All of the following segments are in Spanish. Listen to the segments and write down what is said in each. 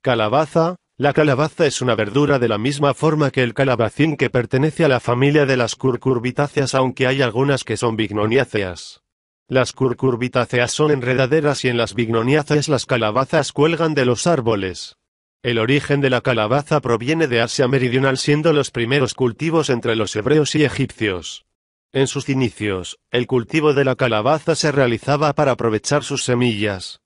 Calabaza. La calabaza es una verdura de la misma forma que el calabacín que pertenece a la familia de las curcurbitáceas aunque hay algunas que son bignoniáceas. Las curcurbitáceas son enredaderas y en las bignoniáceas las calabazas cuelgan de los árboles. El origen de la calabaza proviene de Asia Meridional siendo los primeros cultivos entre los hebreos y egipcios. En sus inicios, el cultivo de la calabaza se realizaba para aprovechar sus semillas.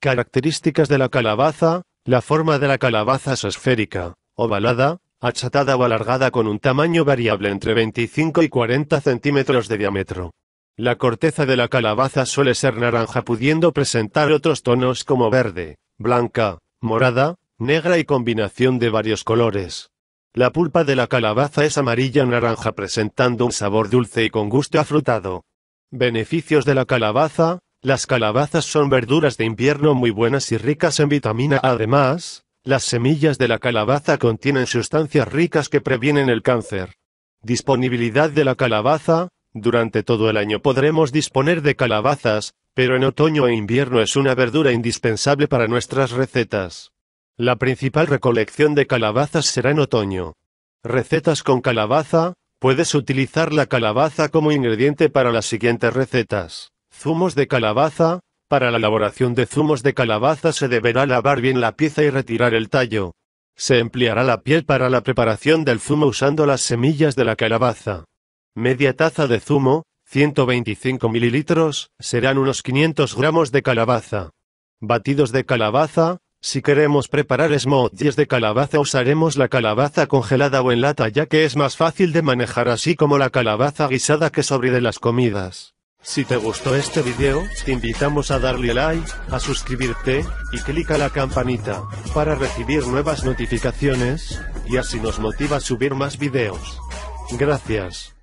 Características de la calabaza, la forma de la calabaza es esférica, ovalada, achatada o alargada con un tamaño variable entre 25 y 40 centímetros de diámetro. La corteza de la calabaza suele ser naranja pudiendo presentar otros tonos como verde, blanca, morada, negra y combinación de varios colores. La pulpa de la calabaza es amarilla naranja presentando un sabor dulce y con gusto afrutado. Beneficios de la calabaza, las calabazas son verduras de invierno muy buenas y ricas en vitamina A. Además, las semillas de la calabaza contienen sustancias ricas que previenen el cáncer. Disponibilidad de la calabaza. Durante todo el año podremos disponer de calabazas, pero en otoño e invierno es una verdura indispensable para nuestras recetas. La principal recolección de calabazas será en otoño. Recetas con calabaza. Puedes utilizar la calabaza como ingrediente para las siguientes recetas. Zumos de calabaza. Para la elaboración de zumos de calabaza se deberá lavar bien la pieza y retirar el tallo. Se empleará la piel para la preparación del zumo usando las semillas de la calabaza. Media taza de zumo, 125 mililitros, serán unos 500 gramos de calabaza. Batidos de calabaza, si queremos preparar smoothies de calabaza usaremos la calabaza congelada o en lata ya que es más fácil de manejar así como la calabaza guisada que sobre de las comidas. Si te gustó este video, te invitamos a darle like, a suscribirte, y a la campanita, para recibir nuevas notificaciones, y así nos motiva a subir más videos. Gracias.